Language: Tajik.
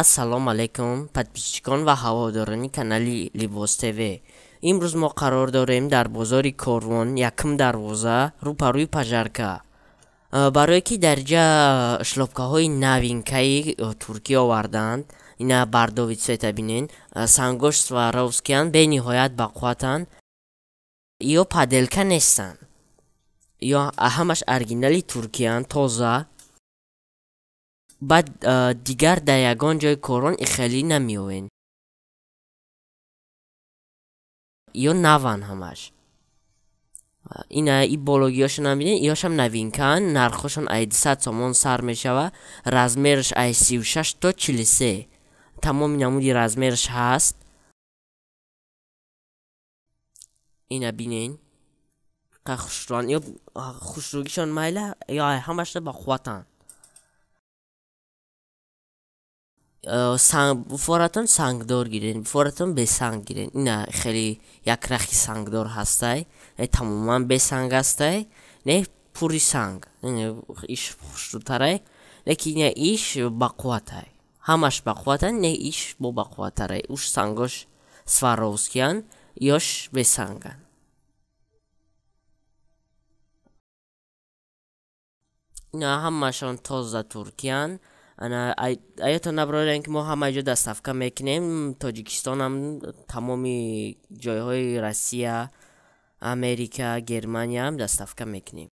ассалому алайкум подписчикон ва ҳаводорони канали либос тв имрӯз мо қарор дорем дар бозори корвон якм дарвоза рӯпарӯи пажарка э, барое ки дарҷа шлопкаҳои новинкаи э, туркӣ оварданд ина бардовид света бинен э, сангош сваровскиан бениҳоят бақувватанд ё паделка нестанд ё ҳамаш оригинали туркиян тоза баъд дигар дар ягон ҷои корон ихелӣ намеоен ё наван ҳамаш ин и бологиёшона бидин ёшам навинкан нархошон айди сад сомон сар мешава размераш ай сию шаш то чилисе тамоми намуди размераш ҳаст ина бинен қа хушрон ё хушругишон майла ё ҳамашта ба қувватан Э, санг фуратон сангдор гирен фуратон бесанг гирен ина хеле якрахи сангдор ҳастай не э, тамоман бесанг ҳастай не пури санг э, иш хуштутарай леки ина иш бақувватай ҳамаш бақувватай не иш бо бақувватарай уш сангош сваровскиян ёш бесанган ина ҳамашон тоза туркиян аято набароем ки мо ҳама ҷо дастсафка мекунем тоҷикистонам тамоми ҷойҳои россия америка германия ҳам дастсафка мекунем